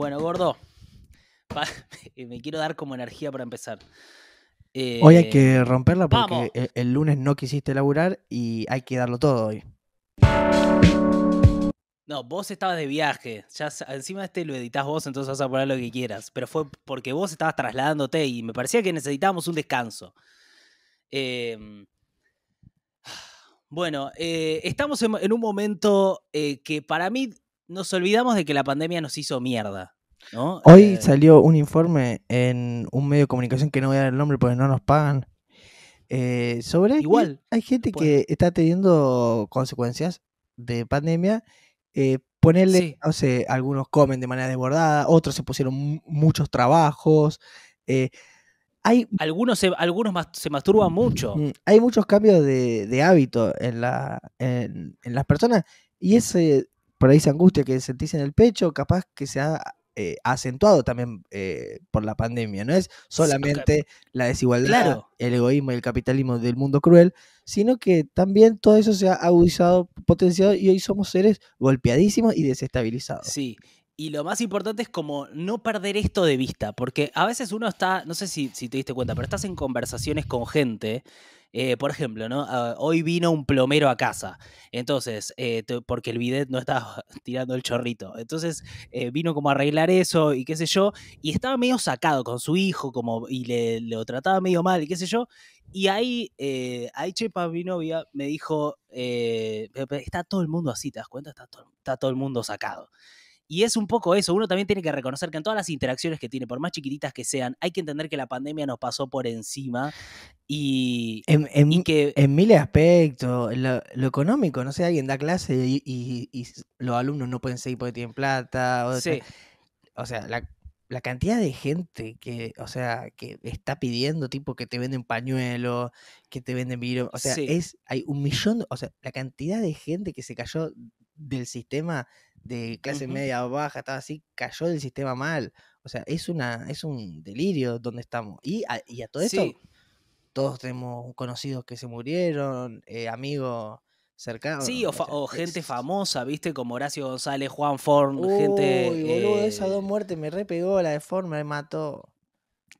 Bueno, gordo, me quiero dar como energía para empezar. hoy hay eh, que romperla porque el, lunes no quisiste laburar y hay que darlo todo hoy. No, vos estabas de viaje. Ya encima este lo editas vos, entonces vas a poner lo que quieras. Pero fue porque vos estabas trasladándote y me parecía que necesitábamos un descanso. Em, bueno, eh, estamos en, un momento eh, que para mí nos olvidamos de que la pandemia nos hizo mierda. Hoy eh, salió un informe en un medio de comunicación que no voy a dar el nombre porque no nos pagan. Eh, sobre Igual, hay gente que está teniendo consecuencias de pandemia. Eh, ponerle, no sé, algunos comen de manera desbordada, otros se pusieron muchos trabajos. hay, algunos se, algunos se masturban mucho. Mm, hay muchos cambios de, hábito en, la, en, las personas y ese por ahí esa angustia que sentís en el pecho, capaz que se ha eh, acentuado también eh, por la pandemia. No es solamente la desigualdad, el egoísmo y el capitalismo del mundo cruel, sino que también todo eso se ha agudizado, potenciado y hoy somos seres golpeadísimos y desestabilizados. Sí, y lo más importante es como no perder esto de vista, porque a veces uno está, no sé si, si te diste cuenta, pero estás en conversaciones con gente. Eh, por ejemplo, ¿no? Ah, hoy vino un plomero a casa, entonces, eh, porque el bidet no estaba tirando el chorrito. Entonces, eh, vino como a arreglar eso y qué sé yo, y estaba medio sacado con su hijo, como, y le, lo trataba medio mal y qué sé yo. Y ahí, ahí Chepa, mi novia, me dijo, está todo el mundo así, ¿te das cuenta? Está todo, está todo el mundo sacado. Y es un poco eso, uno también tiene que reconocer que en todas las interacciones que tiene, por más chiquititas que sean, hay que entender que la pandemia nos pasó por encima y, en, que... En miles de aspectos, lo, económico, no sé, alguien da clase y, los alumnos no pueden seguir porque tienen plata. O, o sea, la, cantidad de gente que, o sea, que está pidiendo, tipo, que te venden pañuelos, que te venden virus, o sea, es, hay un millón, o sea, la cantidad de gente que se cayó del sistema de clase media o baja, estaba así, cayó del sistema mal. O sea, es, una, es un delirio donde estamos. Y a, todo esto, todos tenemos conocidos que se murieron, eh, amigos cercanos. Sí, o, gente famosa, ¿viste? Como Horacio González, Juan Gente Uy, gente... boludo, esas eh dos muertes me repegó, la de Ford, me mató.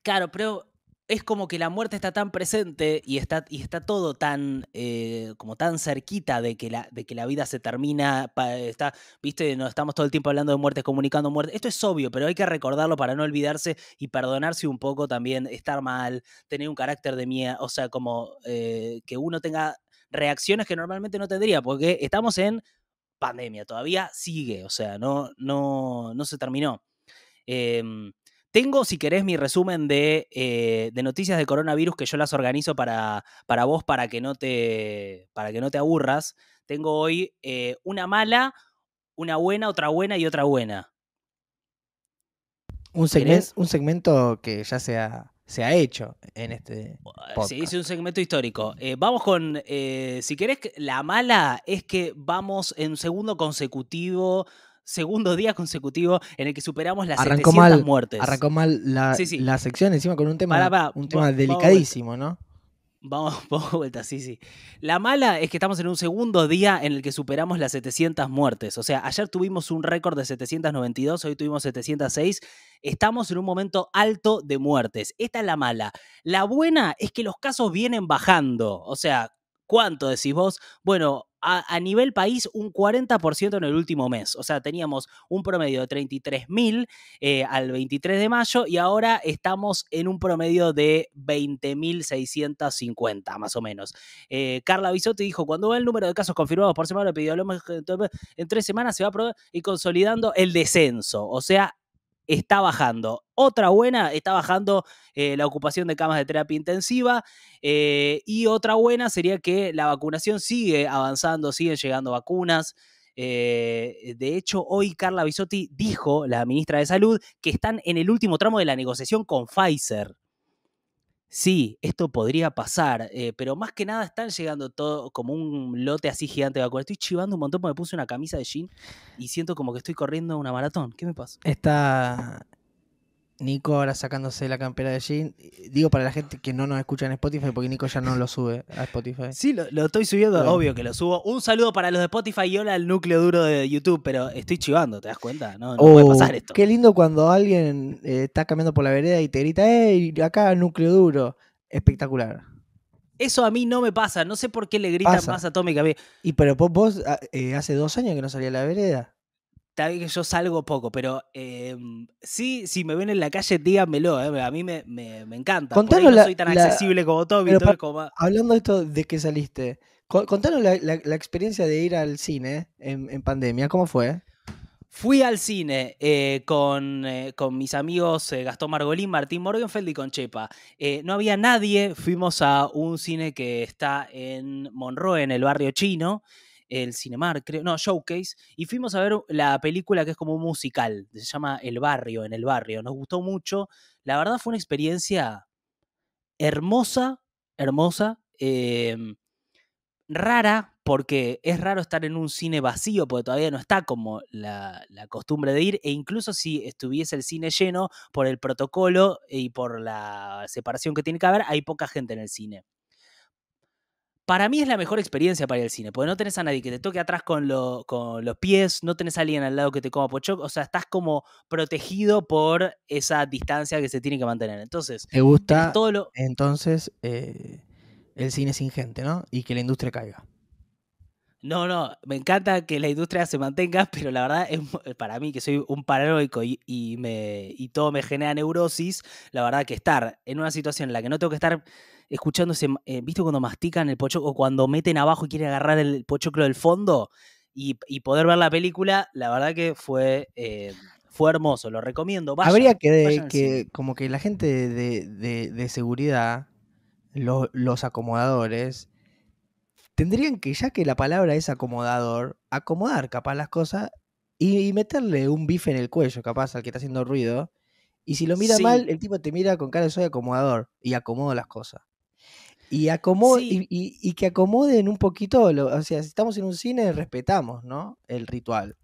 Claro, pero es como que la muerte está tan presente y está, y está todo tan, eh, como tan cerquita de que la, de que la vida se termina. está, Viste, no estamos todo el tiempo hablando de muertes, comunicando muerte Esto es obvio, pero hay que recordarlo para no olvidarse y perdonarse un poco también, estar mal, tener un carácter de mía, o sea, como eh, que uno tenga reacciones que normalmente no tendría, porque estamos en pandemia, todavía sigue, o sea, no, no, no se terminó. Eh, tengo, si querés, mi resumen eh, de, noticias de coronavirus que yo las organizo para, para vos para que, no te, para que no te aburras. Tengo hoy eh, una mala, una buena, otra buena y otra buena. Un, segmento que ya se ha, se ha hecho en este. Eh, sí, un segmento histórico. vamos con, si querés, la mala es que vamos en segundo consecutivo segundo día consecutivo en el que superamos las 700 muertes. Arrancó mal la, sección, encima con un tema, un tema delicadísimo, ¿no? Vamos, vamos vuelta, sí, sí. La mala es que estamos en un segundo día en el que superamos las 700 muertes. O sea, ayer tuvimos un récord de 792, hoy tuvimos 706. Estamos en un momento alto de muertes. Esta es la mala. La buena es que los casos vienen bajando. O sea, ¿Cuánto decís vos? Bueno, a, nivel país un 40% en el último mes. O sea, teníamos un promedio de 33.000 eh, al 23 de mayo y ahora estamos en un promedio de 20.650, más o menos. Eh, Carla Bisotti dijo, cuando va el número de casos confirmados por semana, pidió en tres semanas se va a probar y consolidando el descenso. O sea, está bajando. Otra buena, está bajando eh, la ocupación de camas de terapia intensiva. Eh, y otra buena sería que la vacunación sigue avanzando, siguen llegando vacunas. Eh, de hecho, hoy Carla Bisotti dijo, la ministra de Salud, que están en el último tramo de la negociación con Pfizer sí, esto podría pasar, eh, pero más que nada están llegando todo como un lote así gigante de vacunas. Estoy chivando un montón porque me puse una camisa de jean y siento como que estoy corriendo una maratón. ¿Qué me pasa? Está, Nico ahora sacándose la campera de jean. Digo para la gente que no nos escucha en Spotify, porque Nico ya no lo sube a Spotify. Sí, lo, estoy subiendo, obvio que lo subo. Un saludo para los de Spotify y hola al núcleo duro de YouTube, pero estoy chivando, ¿te das cuenta? No, no puede oh, pasar esto. Qué lindo cuando alguien eh, está caminando por la vereda y te grita, ¡Ey, acá núcleo duro! Espectacular. Eso a mí no me pasa, no sé por qué le gritan más atómica a mí. Y pero vos ah, eh, hace dos años que no salía la vereda está que yo salgo poco, pero em, sí, si me ven en la calle, díganmelo. Eh, a mí me, me, me encanta. no soy tan accesible como Hablando de esto de que saliste, contanos la, experiencia de ir al cine en, pandemia. ¿Cómo fue? Fui al cine eh, eh, con, mis amigos Gastón Margolín, Martín Morgenfeld y con Chepa. no había nadie, fuimos a un cine que está en Monroe, en el barrio chino, el Cinemar, creo, no, Showcase, y fuimos a ver la película que es como musical, se llama El Barrio, en el Barrio. Nos gustó mucho. La verdad fue una experiencia hermosa, hermosa, em, rara, porque es raro estar en un cine vacío, porque todavía no está como la, costumbre de ir, e incluso si estuviese el cine lleno por el protocolo y por la separación que tiene que haber, hay poca gente en el cine. Para mí es la mejor experiencia para ir al cine, porque no tenés a nadie que te toque atrás con, los pies, no tenés a alguien al lado que te coma pochoc, o sea, estás como protegido por esa distancia que se tiene que mantener. Entonces, me gusta entonces eh, el cine sin gente, ¿no? Y que la industria caiga. No, no, me encanta que la industria se mantenga, pero la verdad es eh, para mí que soy un paranoico me, y todo me genera neurosis, la verdad que estar en una situación en la que no tengo que estar escuchándose, visto eh, ¿viste cuando mastican el pochoclo cuando meten abajo y quieren agarrar el pochoclo del fondo? Y, poder ver la película, la verdad que fue, eh, fue hermoso, lo recomiendo. Habría que, que como que la gente de, seguridad, los acomodadores, tendrían que, ya que la palabra es acomodador, acomodar capaz las cosas y, meterle un bife en el cuello capaz al que está haciendo ruido. Y si lo mira mal, el tipo te mira con cara de soy acomodador y acomodo las cosas y, y, que acomoden un poquito, o sea, si estamos en un cine, respetamos, ¿no? El ritual.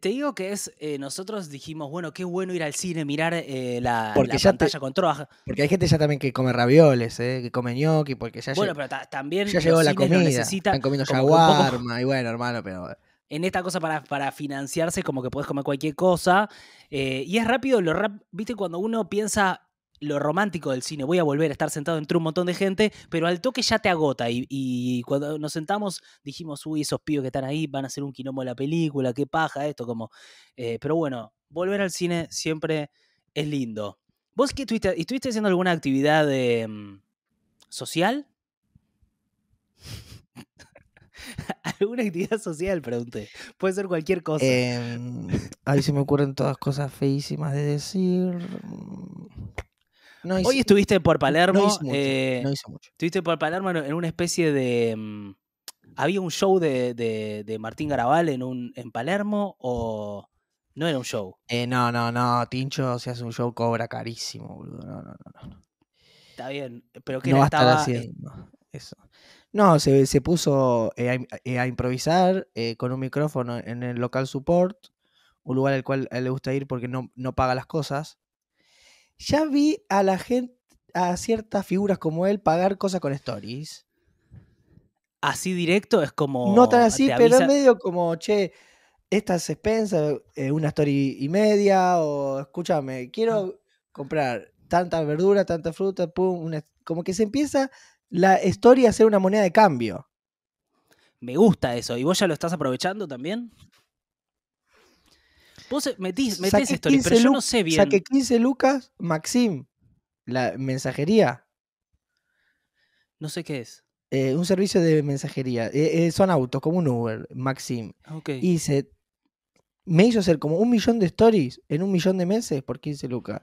Te digo que es, eh, nosotros dijimos, bueno, qué bueno ir al cine, mirar eh, la, porque pantalla con troja. Porque hay gente ya también que come ravioles, eh, que come gnocchi, porque ya Bueno, pero también ya llegó la comida, están comiendo shawarma, y bueno, hermano, pero... En esta cosa para, para financiarse como que puedes comer cualquier cosa. Eh, y es rápido, lo rap, viste, cuando uno piensa lo romántico del cine. Voy a volver a estar sentado entre un montón de gente, pero al toque ya te agota. Y, cuando nos sentamos dijimos, uy, esos pibes que están ahí van a hacer un quinomo de la película, qué paja, esto, como. Eh, pero bueno, volver al cine siempre es lindo. ¿Vos qué estuviste, haciendo alguna actividad em, social? ¿Alguna actividad social? Pregunté. Puede ser cualquier cosa. Em, ahí se me ocurren todas cosas feísimas de decir. Hoy estuviste por Palermo. Eh, no mucho, Estuviste por Palermo en una especie de. Mm, ¿Había un show de, de, Martín Garabal en, un, en Palermo o.? No era un show. Eh, no, no, no. Tincho, se hace un show, cobra carísimo, boludo. No, no, no. Está bien, pero qué no estaba... haciendo eso. No, se, puso eh, a, improvisar con un micrófono en el local support, un lugar al cual le gusta ir porque no, no paga las cosas ya vi a la gente, a ciertas figuras como él pagar cosas con stories. Así directo es como. No tan así, pero es medio como, che, estas se expensa eh, una story y media, o escúchame, quiero ah. comprar tanta verdura, tanta fruta, pum, como que se empieza la story a ser una moneda de cambio. Me gusta eso. ¿Y vos ya lo estás aprovechando también? Vos eh, metís, metés esto pero yo no sé bien. Saqué 15 lucas, Maxim, la mensajería. No sé qué es. Eh, un servicio de mensajería. Eh, son autos, como un Uber, Maxim. Ah, y me hizo hacer como un millón de stories en un millón de meses por 15 lucas.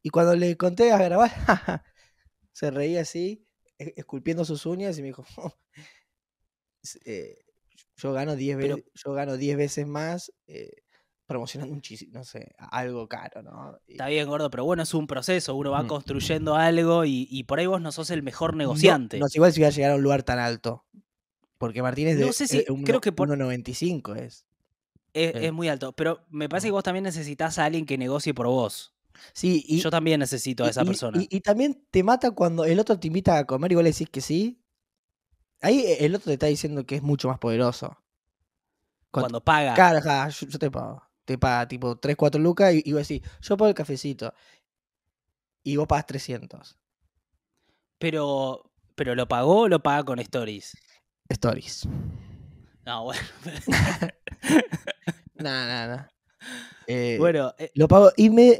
Y cuando le conté a grabar, se reía así, e-, esculpiendo sus uñas y me dijo, oh, yo gano 10 veces, yo gano 10 veces más, promocionando un chis, no sé, algo caro, ¿no? Está bien, gordo, pero bueno, es un proceso, uno va construyendo algo y, por ahí vos no sos el mejor negociante. No, sé igual si voy a llegar a un lugar tan alto. Porque Martínez de, eh, creo 1.95 es. Eh. Es, muy alto. Pero me parece que vos también necesitas a alguien que negocie por vos. Sí, y, yo también necesito a esa persona. Y, también te mata cuando el otro te invita a comer y vos le decís que sí. Ahí eh, el otro te está diciendo que es mucho más poderoso. Cuando, paga. Caraja, yo, te pago te paga tipo 3, 4 lucas y, vos decís, yo pago el cafecito. Y vos pagas 300. Pero, pero ¿lo pagó o lo paga con stories? Stories. No, bueno. no, no, no. Eh, bueno. Eh, lo pago. Y me,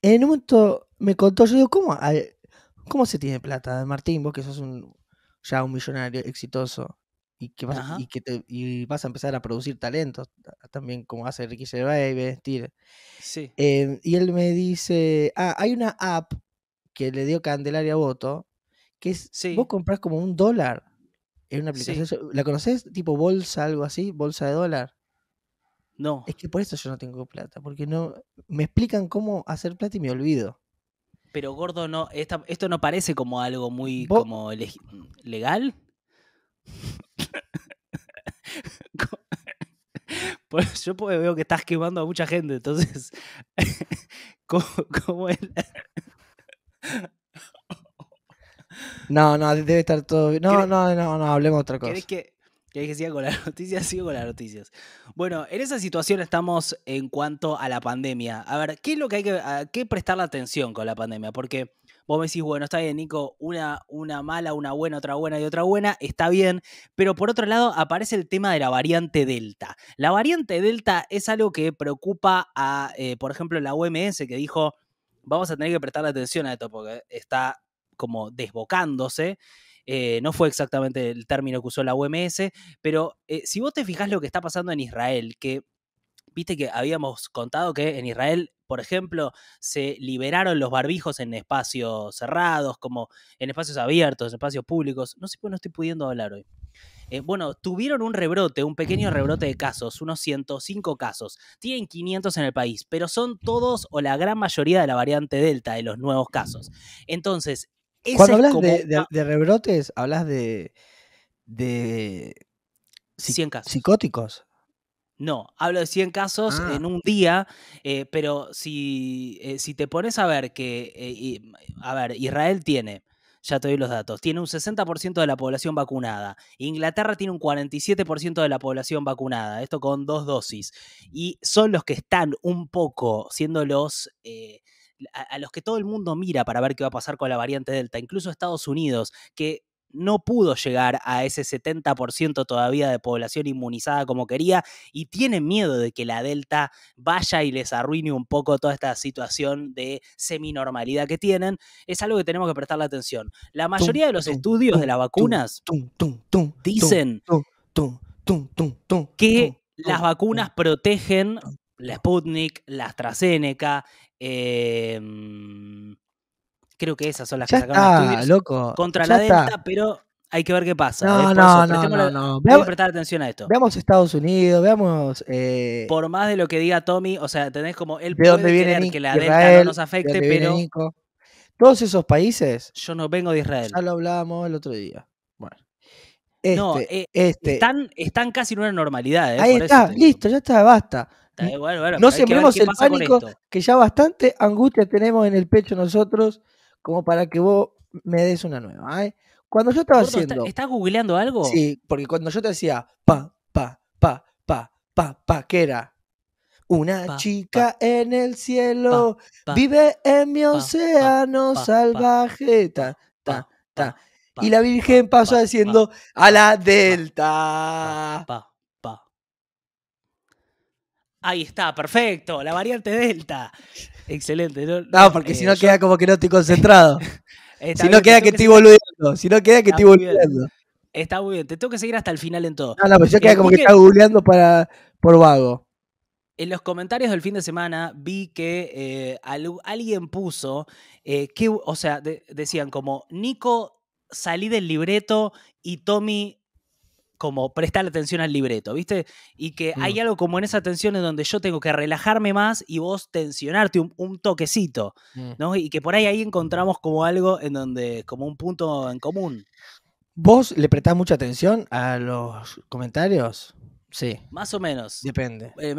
en un momento me contó, yo digo, ¿cómo, ¿cómo se tiene plata, Martín? Vos que sos un, ya un millonario exitoso y que vas, a empezar a producir talentos también como hace Ricky Gervais, vestir. Sí. Em, y él me dice, ah, hay una app que le dio Candelaria Voto, que es, vos compras como un dólar en una aplicación. ¿La conoces? Tipo bolsa, algo así, bolsa de dólar. No. Es que por eso yo no tengo plata, porque no me explican cómo hacer plata y me olvido. Pero gordo, no, esta, esto no parece como algo muy como mm, legal. Pues yo pues, veo que estás quemando a mucha gente, entonces, ¿cómo, es? No, no, debe estar todo bien. No, no, no, no, hablemos otra cosa. ¿Querés que, siga con las noticias? Sigo con las noticias. Bueno, en esa situación estamos en cuanto a la pandemia. A ver, ¿qué es lo que hay que, prestar la atención con la pandemia? Porque Vos me decís, bueno, está bien, Nico, una, una mala, una buena, otra buena y otra buena, está bien. Pero por otro lado, aparece el tema de la variante Delta. La variante Delta es algo que preocupa a, eh, por ejemplo, la OMS, que dijo, vamos a tener que prestarle atención a esto porque está como desbocándose. Eh, no fue exactamente el término que usó la OMS, pero eh, si vos te fijás lo que está pasando en Israel, que Viste que habíamos contado que en Israel, por ejemplo, se liberaron los barbijos en espacios cerrados, como en espacios abiertos, en espacios públicos. No sé por no estoy pudiendo hablar hoy. Eh, bueno, tuvieron un rebrote, un pequeño rebrote de casos, unos 105 casos. Tienen 500 en el país, pero son todos o la gran mayoría de la variante Delta de los nuevos casos. Entonces, cuando hablas de, rebrotes, hablas de, de 100 casos. psicóticos. No, hablo de 100 casos ah. en un día, eh, pero si, eh, si te pones a ver que, eh, mm, a ver, Israel tiene, ya te doy los datos, tiene un 60% de la población vacunada, Inglaterra tiene un 47% de la población vacunada, esto con dos dosis, y son los que están un poco siendo los... a los que todo el mundo mira para ver qué va a pasar con la variante Delta, incluso Estados Unidos, que no pudo llegar a ese 70% todavía de población inmunizada como quería y tiene miedo de que la Delta vaya y les arruine un poco toda esta situación de seminormalidad que tienen, es algo que tenemos que prestarle atención. La mayoría de los estudios de las vacunas dicen que las vacunas protegen la Sputnik, la AstraZeneca, eh, Creo que esas son las que sacaron está, loco. contra la pero hay que ver qué pasa. No, no, no, no, no. prestar atención a esto. Veamos Estados Unidos, veamos. Eh, por más de lo que diga Tommy, o sea, tenés como el puede dónde viene que la no nos afecte, pero. Todos esos países. Yo no vengo de Israel. Ya lo hablábamos el otro día. Bueno. no, este. Eh, este. Están, están casi en una normalidad. Eh, ahí está, listo, ya está, basta. bueno, bueno, no sembremos el pánico que ya bastante angustia tenemos en el pecho nosotros como para que vos me des una nueva. ¿eh? Cuando yo estaba haciendo. ¿Estás googleando algo? Sí, porque cuando yo te decía pa, pa, pa, pa, pa, pa, ¿qué era? Una chica en el cielo vive en mi océano salvaje. Y la Virgen pasó diciendo a la delta. Ahí está, perfecto, la variante delta. Excelente. No, porque si no queda como que no estoy concentrado. si no queda que estoy volviendo. Si no queda que estoy volviendo. Está muy bien. Te tengo que seguir hasta el final en todo. No, no, pero pues yo eh, queda como que, está estaba googleando para, por vago. En los comentarios del fin de semana vi que eh, alguien puso eh, que, o sea, decían como Nico salí del libreto y Tommy como prestar atención al libreto, ¿viste? Y que hay mm. algo como en esa tensión en donde yo tengo que relajarme más y vos tensionarte un, toquecito, mm. ¿no? Y que por ahí ahí encontramos como algo en donde, como un punto en común. ¿Vos le prestás mucha atención a los comentarios? Sí. Más o menos. Depende. Eh,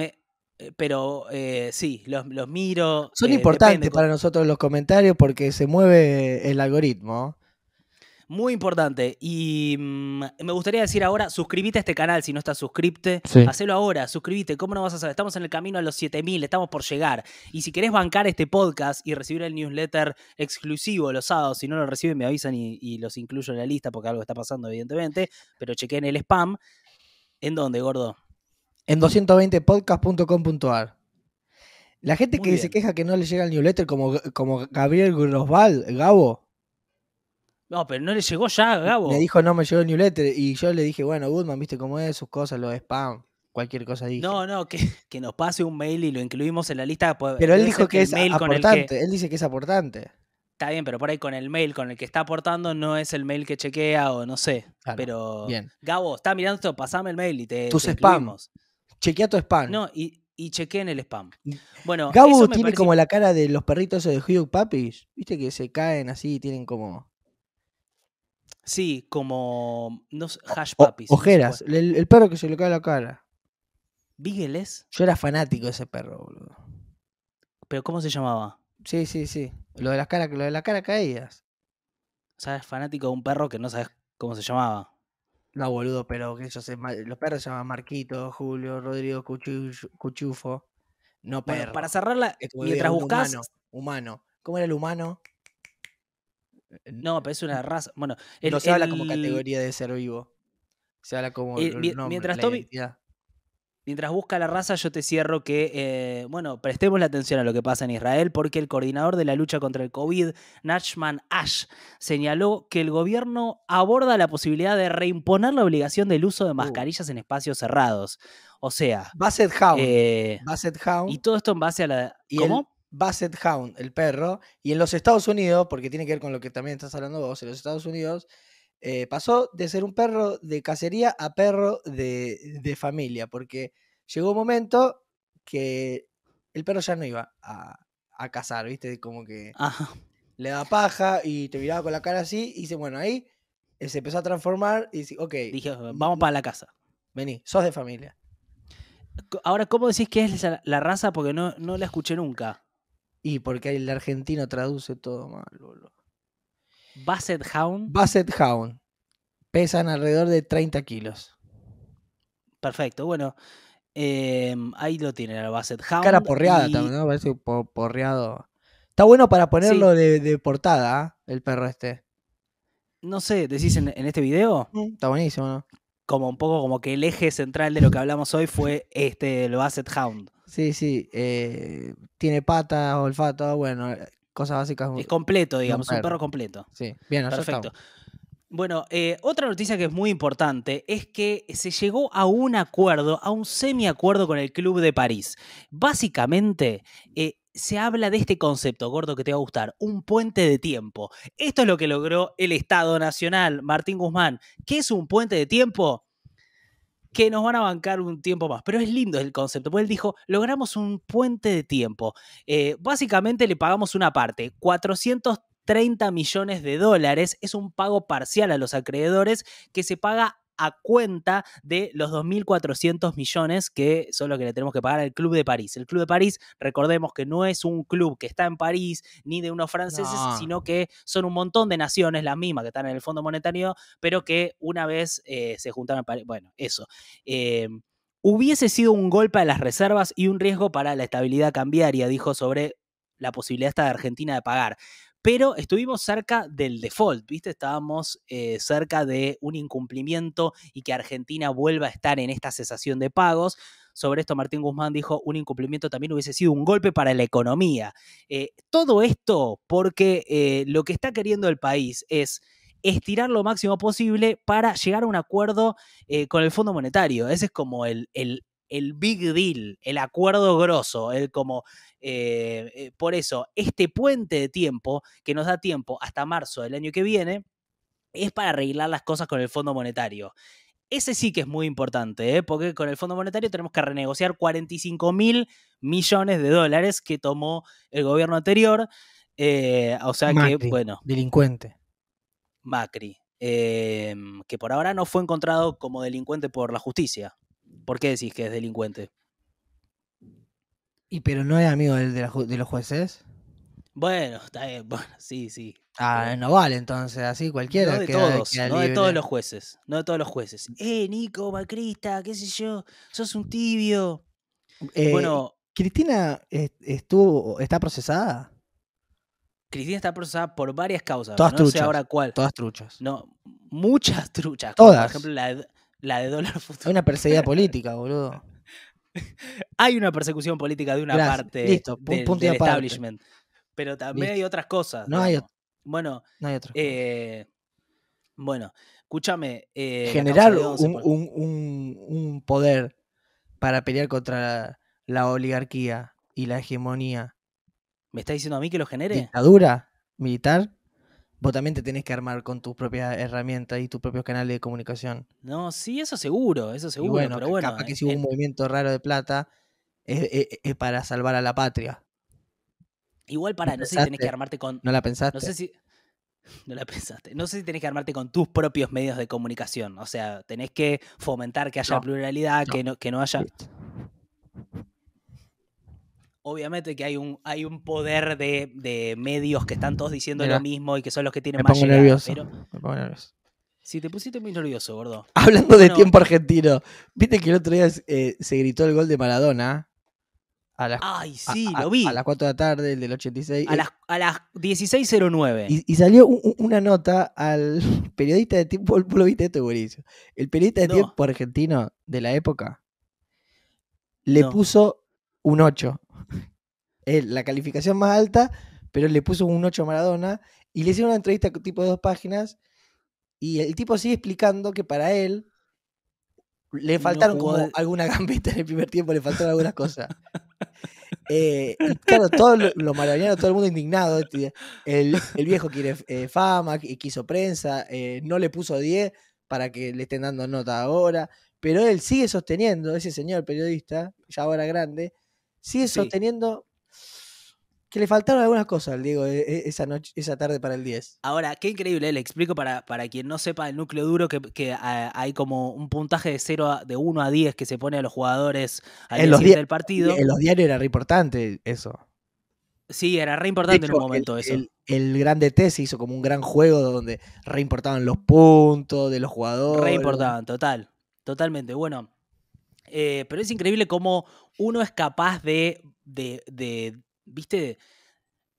eh, pero eh, sí, los, miro. Son importantes para nosotros los comentarios porque se mueve el algoritmo. Muy importante. Y mm, me gustaría decir ahora, suscríbete a este canal si no estás suscripte. Hacelo ahora, suscríbete. ¿Cómo no vas a saber? Estamos en el camino a los 7000, estamos por llegar. Y si querés bancar este podcast y recibir el newsletter exclusivo los sábados, si no lo reciben me avisan y, los incluyo en la lista porque algo está pasando evidentemente, pero chequeen el spam. ¿En dónde, gordo? En 220podcast.com.ar. La gente que se queja que no le llega el newsletter como, como Gabriel Grosval, Gabo, no, pero no le llegó ya, Gabo. Me dijo, no me llegó el newsletter. Y yo le dije, bueno, Goodman, viste cómo es, sus cosas, los spam, cualquier cosa dije. No, no, que, nos pase un mail y lo incluimos en la lista. Pero él dijo que, es aportante. Él dice que es aportante. Está bien, pero por ahí con el mail con el que está aportando no es el mail que chequea o no sé. pero. Bien. Gabo, está mirando esto, pasame el mail y te. Tus te Chequea tu spam. No, y, y en el spam. Bueno, Gabo tiene como la cara de los perritos de Hugh Puppies. Viste que se caen así y tienen como. Sí, como no, hash puppies. ojeras, el, perro que se le cae la cara. ¿Bigeles? Yo era fanático de ese perro, boludo. ¿Pero cómo se llamaba? Sí, sí, sí. Lo de la cara, lo de la cara caídas. Sabes, fanático de un perro que no sabes cómo se llamaba. No, boludo, pero que ellos los perros se llaman Marquito, Julio, Rodrigo Cuchufo. No, perro. para cerrarla, mientras buscas. Humano, humano. ¿Cómo era el humano? No, pero es una raza. Bueno, no se habla como categoría de ser vivo. Se habla como. Eh, mientras Mientras busca la raza, yo te cierro que, eh, bueno, prestemos la atención a lo que pasa en Israel, porque el coordinador de la lucha contra el COVID, Nachman Ash, señaló que el gobierno aborda la posibilidad de reimponer la obligación del uso de uh. mascarillas en espacios cerrados. O sea. Basset house Eh, Basset Y todo esto en base a la. ¿Cómo? Basset Hound, el perro, y en los Estados Unidos, porque tiene que ver con lo que también estás hablando vos, en los Estados Unidos eh, pasó de ser un perro de cacería a perro de, familia, porque llegó un momento que el perro ya no iba a, cazar, ¿viste? Como que le da paja y te miraba con la cara así, y dice, bueno, ahí eh, se empezó a transformar y dice, ok. Dije, mm, vamos mm, para la casa. Vení, sos de familia. Ahora, ¿cómo decís que es la, raza? Porque no, no la escuché nunca. Y porque el argentino traduce todo mal, Basset Hound. Basset Hound. Pesan alrededor de 30 kilos. Perfecto, bueno. Em, ahí lo tienen el Basset Hound. Cara porreada también, ¿no? Parece porreado. Está bueno para ponerlo de, portada, ¿eh? el perro este. No sé, decís en, en este video. Mm, está buenísimo, ¿no? Como un poco como que el eje central de lo que hablamos hoy fue este, el Basset Hound. Sí, sí. Eh, tiene patas, olfato, bueno, eh, cosas básicas. Es completo, digamos, un perro, completo. Sí, bien, perfecto. Bueno, eh, otra noticia que es muy importante es que se llegó a un acuerdo, a un semiacuerdo con el Club de París. Básicamente, se habla de este concepto, gordo, que te va a gustar, un puente de tiempo. Esto es lo que logró el Estado Nacional, Martín Guzmán. ¿Qué es un puente de tiempo? que nos van a bancar un tiempo más. Pero es lindo el concepto, porque él dijo, logramos un puente de tiempo. Eh, básicamente le pagamos una parte, 430 millones de dólares, es un pago parcial a los acreedores que se paga a cuenta de los 2.400 millones que son los que le tenemos que pagar al Club de París. El Club de París, recordemos que no es un club que está en París ni de unos franceses, sino que son un montón de naciones, las mismas que están en el Fondo Monetario, pero que una vez eh, se juntaron París, Bueno, eso. Eh, hubiese sido un golpe a las reservas y un riesgo para la estabilidad cambiaria, dijo sobre la posibilidad esta de Argentina de pagar pero estuvimos cerca del default, ¿viste? Estábamos eh, cerca de un incumplimiento y que Argentina vuelva a estar en esta cesación de pagos. Sobre esto Martín Guzmán dijo, un incumplimiento también hubiese sido un golpe para la economía. Eh, todo esto porque eh, lo que está queriendo el país es estirar lo máximo posible para llegar a un acuerdo con el Fondo Monetario. Ese es como el el big deal, el acuerdo grosso, el como, eh, eh, por eso, este puente de tiempo que nos da tiempo hasta marzo del año que viene, es para arreglar las cosas con el Fondo Monetario. Ese sí que es muy importante, ¿eh? porque con el Fondo Monetario tenemos que renegociar 45 mil millones de dólares que tomó el gobierno anterior. o sea que, bueno. Delincuente. Macri, em, que por ahora no fue encontrado como delincuente por la justicia. ¿Por qué decís que es delincuente? ¿Y pero no es amigo de, los jueces? Bueno, está bien, sí, sí. Ah, no vale entonces, así cualquiera. No de todos, no de todos los jueces, no de todos los jueces. Eh, Nico, Macrista, qué sé yo, sos un tibio. Eh, bueno. ¿Cristina estuvo, está procesada? Cristina está procesada por varias causas. Todas no truchas, sé ahora cuál. Todas truchas. No, muchas truchas. Todas. Por ejemplo, la, la de dólar futuro. Hay una perseguida política, boludo. hay una persecución política de una parte del, establishment. Pero también hay otras cosas. No hay Bueno, eh, bueno, escúchame. Eh, Generar un, poder para pelear contra la, oligarquía y la hegemonía. ¿Me está diciendo a mí que lo genere? ¿Dictadura militar? vos también te tenés que armar con tus propias herramientas y tus propios canales de comunicación. No, sí, eso seguro, eso seguro, pero bueno. Capaz que si hubo un movimiento raro de plata e, e, es, para salvar a la patria. Igual para, no, sé si tenés que armarte con. No la pensaste. No sé si. No la pensaste. No sé si tenés que armarte con tus propios medios de comunicación. O sea, tenés que fomentar que haya pluralidad, Que, que no haya obviamente que hay un, hay un poder de, medios que están todos diciendo lo mismo y que son los que tienen más Me pongo nervioso. Si te pusiste muy nervioso, gordo. Hablando de tiempo argentino, viste que el otro día eh, se gritó el gol de Maradona. A las, Ay, sí, lo vi. A, las 4 de la tarde, el del 86. A, las, a las 16.09. Y, salió una nota al periodista de tiempo. viste El periodista de tiempo argentino de la época le puso un 8 eh, la calificación más alta, pero le puso un 8 a Maradona y le hicieron una entrevista tipo de dos páginas y el tipo sigue explicando que para él le faltaron como alguna gambeta en el primer tiempo, le faltaron algunas cosas. Eh, claro, todos los lo maradonianos, todo el mundo indignado. Este, el, viejo quiere eh, fama y quiso prensa, no le puso 10 para que le estén dando nota ahora. Pero él sigue sosteniendo, ese señor periodista, ya ahora grande, sigue sosteniendo que le faltaron algunas cosas digo Diego e, esa, esa tarde para el 10. Ahora, qué increíble, eh, le explico para, para quien no sepa el núcleo duro que, eh, hay como un puntaje de de 1 a 10 que se pone a los jugadores al en los del partido. En los diarios era re importante eso. Sí, era re importante en un momento eso. El, grande T se hizo como un gran juego donde reimportaban los puntos de los jugadores. Reimportaban, total. Totalmente. Bueno, eh, pero es increíble cómo uno es capaz de, de viste,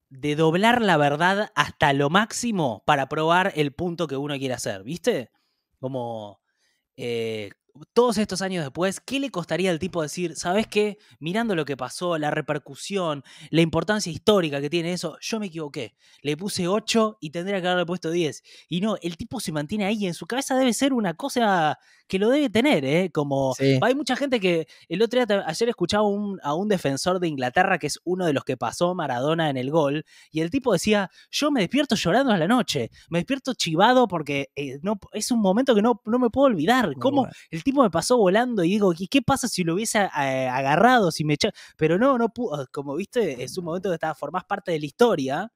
de doblar la verdad hasta lo máximo para probar el punto que uno quiere hacer, ¿viste? Como eh, todos estos años después, ¿qué le costaría al tipo decir, sabes qué? Mirando lo que pasó, la repercusión, la importancia histórica que tiene eso, yo me equivoqué. Le puse 8 y tendría que haberle puesto 10. Y no, el tipo se mantiene ahí. En su cabeza debe ser una cosa que lo debe tener, ¿eh? Como hay mucha gente que el otro día, ayer escuchaba a un defensor de Inglaterra que es uno de los que pasó Maradona en el gol. Y el tipo decía, yo me despierto llorando a la noche. Me despierto chivado porque eh, no, es un momento que no, me puedo olvidar. ¿Cómo? el tipo me pasó volando y digo, ¿qué, pasa si lo hubiese eh, agarrado, si me Pero no, no pudo, ah, como viste, es un momento que formás parte de la historia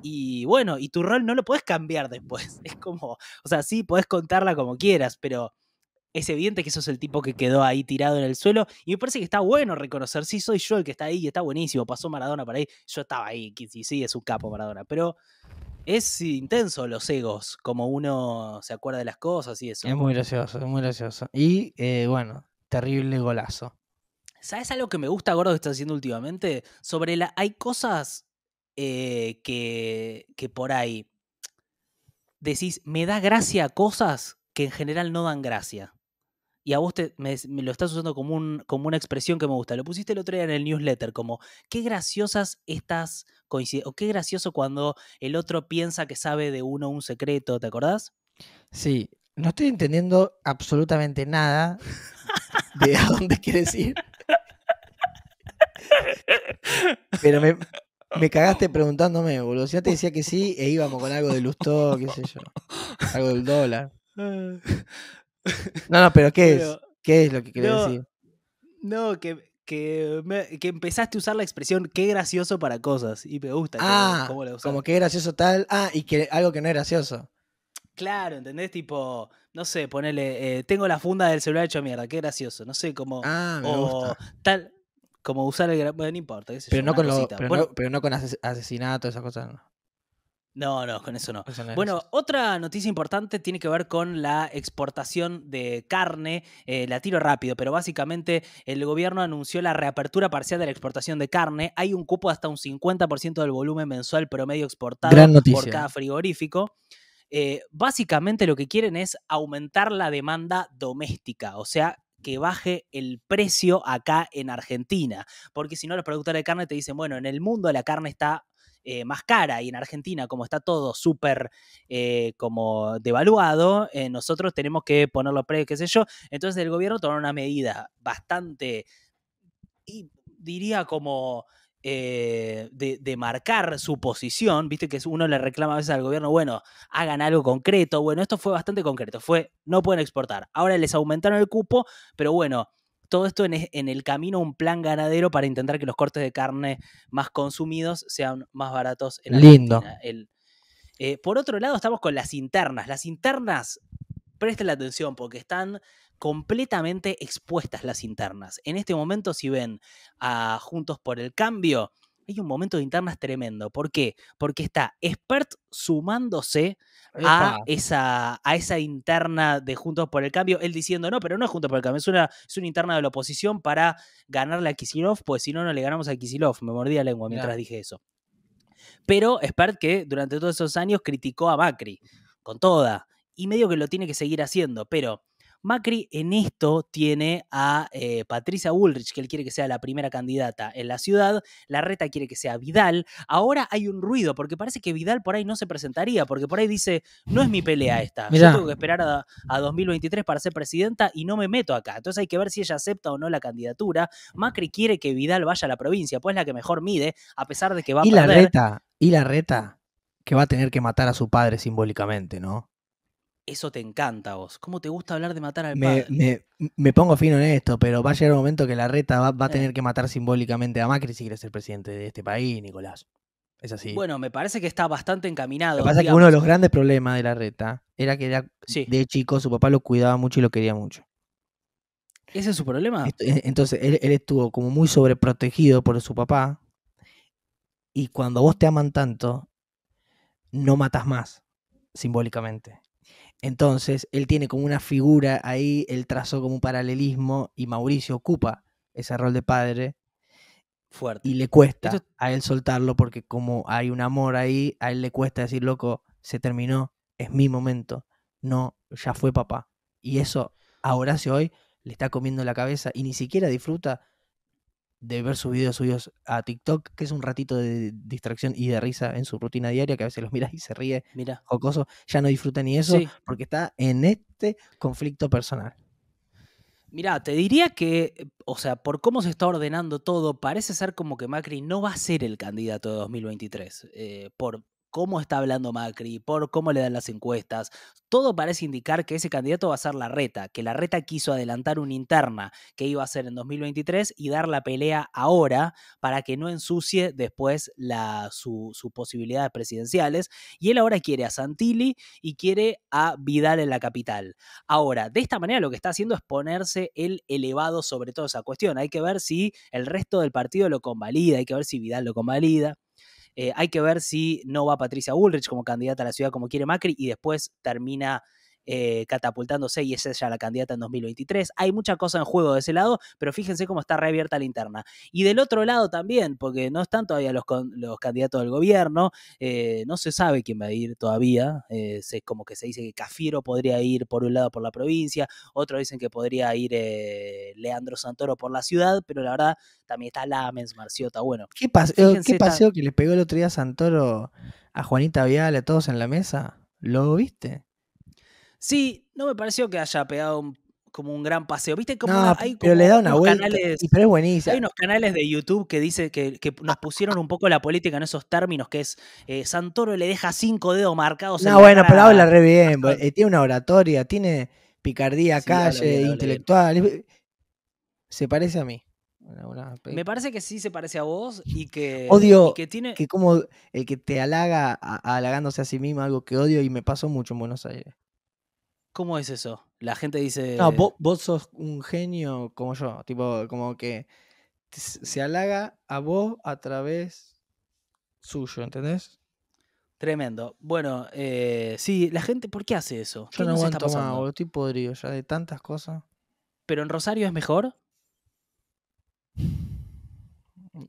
y bueno, y tu rol no lo puedes cambiar después. Es como, o sea, sí, podés contarla como quieras, pero es evidente que sos el tipo que quedó ahí tirado en el suelo. Y me parece que está bueno reconocer, sí, soy yo el que está ahí y está buenísimo. Pasó Maradona para ahí, yo estaba ahí, sí, sí, es un capo Maradona. Pero es intenso los egos, como uno se acuerda de las cosas y eso. Es muy gracioso, es muy gracioso. Y eh, bueno, terrible golazo. ¿Sabes algo que me gusta, Gordo, que estás haciendo últimamente? Sobre la. Hay cosas eh, que, que por ahí decís, me da gracia cosas que en general no dan gracia y a vos te, me, lo estás usando como, un, como una expresión que me gusta. Lo pusiste el otro día en el newsletter, como qué graciosas estas coincidencias, o qué gracioso cuando el otro piensa que sabe de uno un secreto, ¿te acordás? Sí, no estoy entendiendo absolutamente nada de a dónde quieres ir. Pero me, cagaste preguntándome, boludo. Si te decía que sí, e íbamos con algo de Lustó, qué sé yo. Algo del dólar. No, no, pero ¿qué es? ¿Qué es lo que querés decir? No, que, empezaste a usar la expresión qué gracioso para cosas y me gusta. Ah, como qué gracioso tal. Ah, y que algo que no es gracioso. Claro, ¿entendés? Tipo, no sé, ponerle, eh, tengo la funda del celular hecho mierda, qué gracioso. No sé, como. Ah, me tal, como usar el. Bueno, no importa, qué pero, no con pero, no, con asesinato, esas cosas. No. No, no, con eso no. bueno, otra noticia importante tiene que ver con la exportación de carne. Eh, la tiro rápido, pero básicamente el gobierno anunció la reapertura parcial de la exportación de carne. Hay un cupo hasta un 50% del volumen mensual promedio exportado por cada frigorífico. Eh, básicamente lo que quieren es aumentar la demanda doméstica, o sea, que baje el precio acá en Argentina. Porque si no, los productores de carne te dicen, bueno, en el mundo la carne está eh, más cara y en Argentina como está todo súper eh, como devaluado, eh, nosotros tenemos que ponerlo pre, qué sé yo. Entonces el gobierno tomó una medida bastante, diría como... de, de, marcar su posición, viste que uno le reclama a veces al gobierno, bueno, hagan algo concreto, bueno, esto fue bastante concreto, fue, no pueden exportar, ahora les aumentaron el cupo, pero bueno, todo esto en, el camino un plan ganadero para intentar que los cortes de carne más consumidos sean más baratos en Lindo. El, eh, por otro lado, estamos con las internas. Las internas, presten la atención porque están completamente expuestas las internas. En este momento, si ven a Juntos por el Cambio, hay un momento de internas tremendo. ¿Por qué? Porque está Spert sumándose a esa, a esa interna de Juntos por el Cambio. Él diciendo, no, pero no es Juntos por el Cambio, es una, es una interna de la oposición para ganarle a Kisilov, pues si no, no le ganamos a Kisilov. Me mordí la lengua mientras dije eso. Pero Spert que durante todos esos años criticó a Macri, con toda, y medio que lo tiene que seguir haciendo, pero Macri en esto tiene a eh, Patricia Ulrich, que él quiere que sea la primera candidata en la ciudad, la reta quiere que sea Vidal. Ahora hay un ruido, porque parece que Vidal por ahí no se presentaría, porque por ahí dice, no es mi pelea esta, yo tengo que esperar a, 2023 para ser presidenta y no me meto acá. Entonces hay que ver si ella acepta o no la candidatura. Macri quiere que Vidal vaya a la provincia, pues es la que mejor mide, a pesar de que va a... Y la reta, y la reta, que va a tener que matar a su padre simbólicamente, ¿no? eso te encanta vos. ¿Cómo te gusta hablar de matar al padre? Me, pongo fino en esto, pero va a llegar un momento que la reta va, a eh. tener que matar simbólicamente a Macri si quiere ser presidente de este país, Nicolás. Es así. Bueno, me parece que está bastante encaminado. Lo que pasa es que uno de los grandes problemas de la reta era que era, de chico su papá lo cuidaba mucho y lo quería mucho. ¿Ese es su problema? Eh, entonces, él, él estuvo como muy sobreprotegido por su papá. Y cuando vos te aman tanto, no matas más, simbólicamente. Entonces, él tiene como una figura ahí, él trazó como un paralelismo y Mauricio ocupa ese rol de padre. Fuerte. Y le cuesta a él soltarlo porque como hay un amor ahí, a él le cuesta decir, loco, se terminó, es mi momento. No, ya fue papá. Y eso a Horacio hoy le está comiendo la cabeza y ni siquiera disfruta de ver sus videos suyos a TikTok, que es un ratito de distracción y de risa en su rutina diaria, que a veces los miras y se ríe, mira. jocoso, ya no disfruta ni eso, porque está en este conflicto personal. Mira, te diría que, eh, o sea, por cómo se está ordenando todo, parece ser como que Macri no va a ser el candidato de 2023, eh, por cómo está hablando Macri, por cómo le dan las encuestas, todo parece indicar que ese candidato va a ser la reta, que la reta quiso adelantar una interna que iba a ser en 2023 y dar la pelea ahora para que no ensucie después sus posibilidades presidenciales. Y él ahora quiere a Santilli y quiere a Vidal en la capital. Ahora, de esta manera lo que está haciendo es ponerse el elevado sobre toda esa cuestión. Hay que ver si el resto del partido lo convalida, hay que ver si Vidal lo convalida. Eh, hay que ver si no va Patricia Ulrich como candidata a la ciudad como quiere Macri y después termina eh, catapultándose y es ella la candidata en 2023. Hay mucha cosa en juego de ese lado, pero fíjense cómo está reabierta la interna. Y del otro lado también, porque no están todavía los, candidatos del gobierno, eh, no se sabe quién va a ir todavía, eh, como que se dice que Cafiero podría ir por un lado por la provincia, otros dicen que podría ir eh, Leandro Santoro por la ciudad, pero la verdad también está Lamens, Marciota, bueno. ¿Qué, paseo, ¿qué que le pegó el otro día Santoro a Juanita Vial, a todos en la mesa? ¿Lo viste? Sí, no me pareció que haya pegado como un gran paseo. ¿Viste cómo hay como pero le da una vuelta, canales, pero es buenísimo. Hay unos canales de YouTube que dice que, nos pusieron un poco la política en esos términos, que es eh, Santoro le deja cinco dedos marcados. No, bueno, pero habla re bien. Eh, tiene una oratoria, tiene picardía, calle, intelectual. Se parece a mí. Me parece que sí se parece a vos y que. Odio. que, tiene... que como el que te halaga halagándose a sí mismo, algo que odio y me pasó mucho en Buenos Aires. ¿Cómo es eso? La gente dice. No, vos, sos un genio como yo. Tipo, como que se halaga a vos a través suyo, ¿entendés? Tremendo. Bueno, eh, sí, la gente, ¿por qué hace eso? yo no aguanto está pasando? estoy podrido ya de tantas cosas. ¿Pero en Rosario es mejor?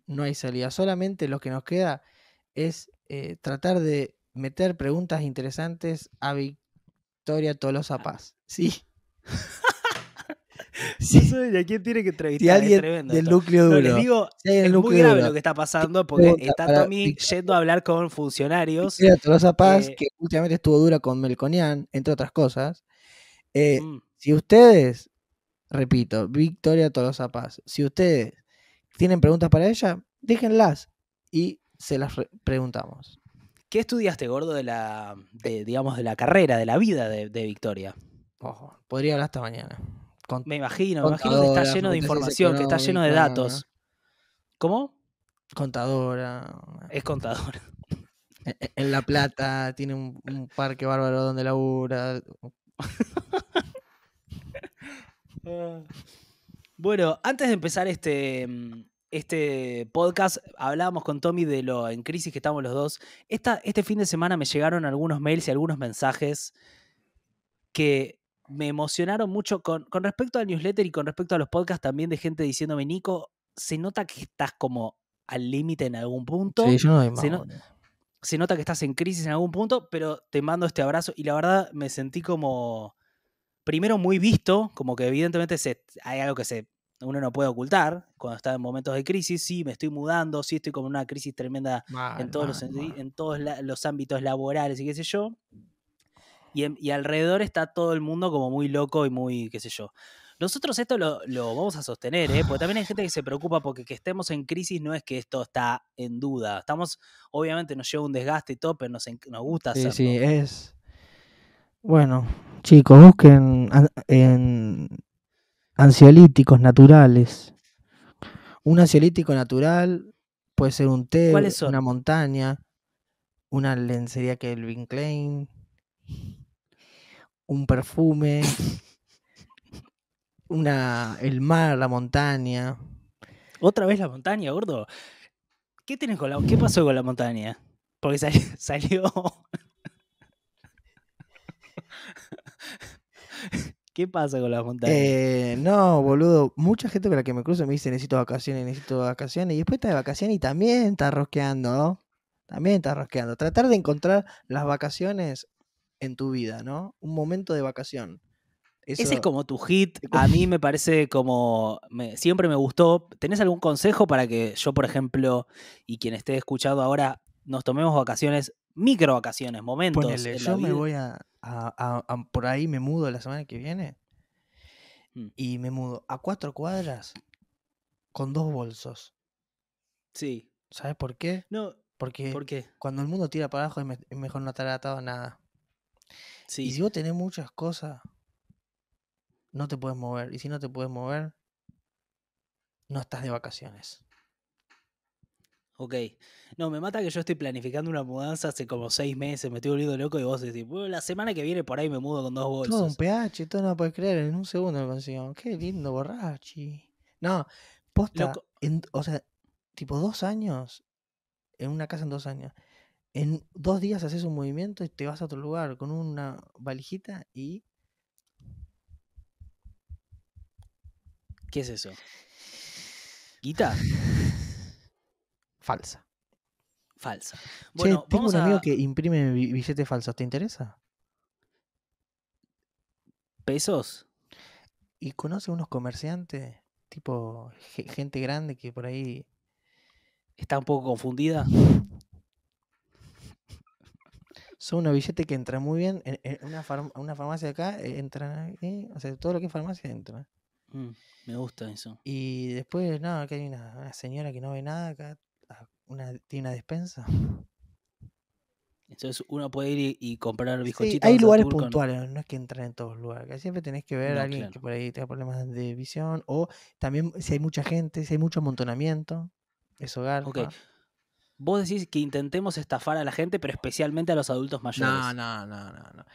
No hay salida. Solamente lo que nos queda es eh, tratar de meter preguntas interesantes a, Victoria Tolosa Paz. Sí. sí. ¿A quién tiene que entrevistar? alguien del núcleo duro. digo, es muy grave lo que está pasando porque está Tommy yendo a hablar con funcionarios. Victoria Tolosa Paz, que últimamente estuvo dura con Melconian, entre otras cosas. Eh, mm. Si ustedes, repito, Victoria Tolosa Paz, si ustedes tienen preguntas para ella, déjenlas y se las preguntamos. ¿Qué estudiaste, gordo, de la, eh. digamos, de la carrera, de la vida de, Victoria? podría hablar hasta mañana. me imagino, me imagino que está lleno de información, que está lleno de datos. ¿Cómo? Contadora. Es contadora. E-, e-, en, La Plata tiene un, un, parque bárbaro donde labura. bueno, antes de empezar este, mm, este podcast hablábamos con Tommy de lo en crisis que estamos los dos. Esta, este fin de semana me llegaron algunos mails y algunos mensajes que me emocionaron mucho con, respecto al newsletter y con respecto a los podcasts también de gente diciéndome, Nico, se nota que estás como al límite en algún punto. se, nota que estás en crisis en algún punto, pero te mando este abrazo y la verdad me sentí como primero muy visto, como que evidentemente hay algo que se uno no puede ocultar cuando está en momentos de crisis. Sí, me estoy mudando, sí, estoy con una crisis tremenda en todos, los, ámbitos laborales y qué sé yo. Y, alrededor está todo el mundo como muy loco y muy, qué sé yo. Nosotros esto lo, vamos a sostener, ¿eh? porque también hay gente que se preocupa porque que estemos en crisis no es que esto está en duda. Estamos, obviamente nos lleva un desgaste y todo, pero nos, gusta hacerlo. Sí, sí, es... Bueno, chicos, busquen en ansiolíticos naturales. Un ansiolítico natural puede ser un té, una montaña, una lencería que el Klein, un perfume, una el mar, la montaña. Otra vez la montaña, gordo. ¿Qué tienes con la, qué pasó con la montaña? Porque salió ¿Qué pasa con la montañas? Eh, no, boludo. Mucha gente para la que me cruzo me dice necesito vacaciones, necesito vacaciones. Y después está de vacaciones y también está rosqueando, ¿no? También está rosqueando. Tratar de encontrar las vacaciones en tu vida, ¿no? Un momento de vacación. Ese es como tu hit. A mí me parece como. siempre me gustó. ¿Tenés algún consejo para que yo, por ejemplo, y quien esté escuchado ahora, nos tomemos vacaciones micro vacaciones, momentos. yo me voy a, Por ahí me mudo la semana que viene. Mm. Y me mudo a cuatro cuadras con dos bolsos. Sí. ¿Sabes por qué? No. Porque cuando el mundo tira para abajo es mejor no estar atado a nada. Sí. Y si vos tenés muchas cosas, no te puedes mover. Y si no te puedes mover, no estás de vacaciones. Ok. No, me mata que yo estoy planificando una mudanza hace como seis meses, me estoy volviendo loco y vos decís, la semana que viene por ahí me mudo con dos bolsas. Todo un pH, todo no puedes creer, en un segundo me consigo. Qué lindo borrachi. No, posta, o sea, tipo dos años, en una casa en dos años. En dos días haces un movimiento y te vas a otro lugar con una valijita y ¿Qué es eso? ¿Guita? falsa. Falsa. Bueno, tengo un amigo que imprime billetes falsos, ¿te interesa? ¿Pesos? Y conoce unos comerciantes, tipo gente grande que por ahí... Está un poco confundida. Son unos billetes que entran muy bien. En, una, farmacia acá eh, entran. O sea, todo lo que es farmacia entra. Mm, me gusta eso. Y después, no, acá hay una, una, señora que no ve nada acá una, tiene una despensa. Entonces uno puede ir y, comprar bizcochitos. Sí, hay lugares puntuales, ¿no? es que entrar en todos los lugares. Siempre tenés que ver alguien que por ahí tenga problemas de visión. O también si hay mucha gente, si hay mucho amontonamiento. Es hogar Okay. Vos decís que intentemos estafar a la gente, pero especialmente a los adultos mayores. No, no, no, no. no.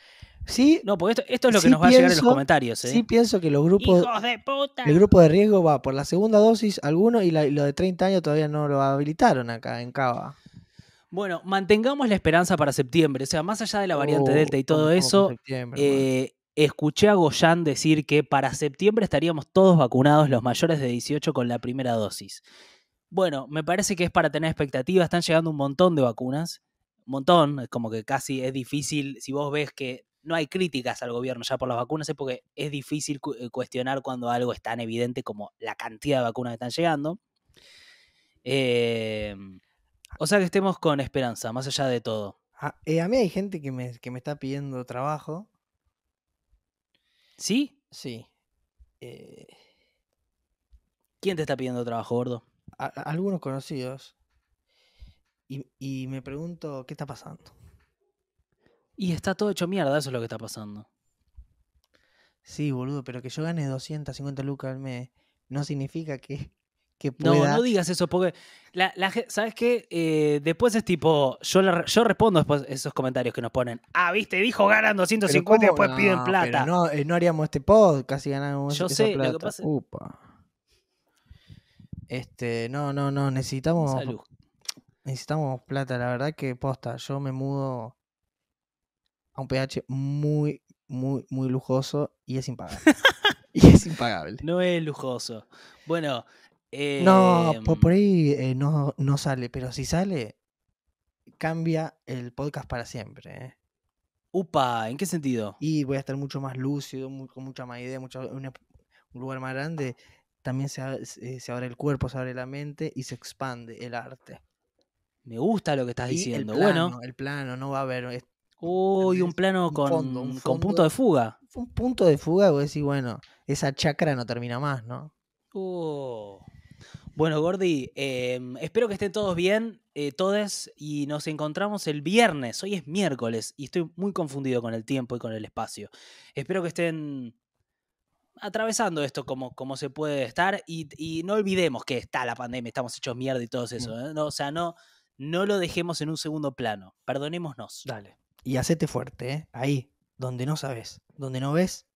Sí, no, porque esto, es lo que nos va a llegar en los comentarios. ¿eh? Sí, pienso que los grupos. de puta! El grupo de riesgo va por la segunda dosis, alguno, y, lo de 30 años todavía no lo habilitaron acá en Cava. Bueno, mantengamos la esperanza para septiembre. O sea, más allá de la variante oh, Delta y todo eso, eh, escuché a Goyan decir que para septiembre estaríamos todos vacunados, los mayores de 18, con la primera dosis. Bueno, me parece que es para tener expectativas. Están llegando un montón de vacunas montón, es como que casi es difícil, si vos ves que no hay críticas al gobierno ya por las vacunas, es porque es difícil eh, cuestionar cuando algo es tan evidente como la cantidad de vacunas que están llegando. Em, o sea que estemos con esperanza, más allá de todo. Ah, eh, a, mí hay gente que me, que me, está pidiendo trabajo. ¿Sí? Sí. Eh. ¿Quién te está pidiendo trabajo, gordo? algunos conocidos. y me pregunto, ¿qué está pasando? Y está todo hecho mierda, eso es lo que está pasando. Sí, boludo, pero que yo gane 250 lucas al mes no significa que, que pueda... No, no digas eso, porque la, ¿sabes qué? Eh, después es tipo, yo, yo respondo después esos comentarios que nos ponen. Ah, viste, dijo ganan 250 y después piden plata. Pero no, eh, no haríamos este podcast y ganamos yo sé, Lo que pasa... Upa. Este, no, no, no, necesitamos... Salud. Necesitamos plata, la verdad que posta, yo me mudo a un pH muy, muy, muy lujoso y es impagable. y es impagable. No es lujoso. Bueno. Eh... no, em, por, ahí eh, no, no sale, pero si sale, cambia el podcast para siempre. ¿eh? Upa, ¿en qué sentido? Y voy a estar mucho más lúcido, con mucha más idea, mucho, un, lugar más grande. También se, abre el cuerpo, se abre la mente y se expande el arte. Me gusta lo que estás diciendo. bueno, el plano no va a haber Uy, un plano con, punto de fuga. Un punto de fuga, vos decís, bueno, esa chacra no termina más, ¿no? Oh. Bueno, Gordy, em, espero que estén todos bien, eh, todes, y nos encontramos el viernes. Hoy es miércoles y estoy muy confundido con el tiempo y con el espacio. Espero que estén atravesando esto como, como se puede estar y, no olvidemos que está la pandemia, estamos hechos mierda y todo eso. Mm. ¿eh? No, o sea, no, no lo dejemos en un segundo plano. Perdonémonos. Dale y hacete fuerte, ¿eh? ahí, donde no sabes, donde no ves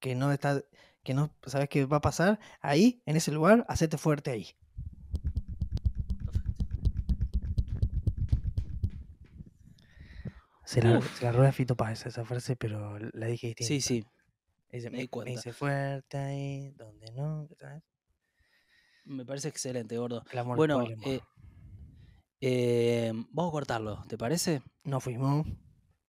que no está, que no sabes qué va a pasar, ahí, en ese lugar, hacete fuerte ahí. Se la, rueda Fito esa frase, pero la dije distinta. Sí, sí. me, fuerte ahí, donde no, Me parece excelente, gordo. bueno, eh, eh, vamos a cortarlo, ¿te parece? No fuimos.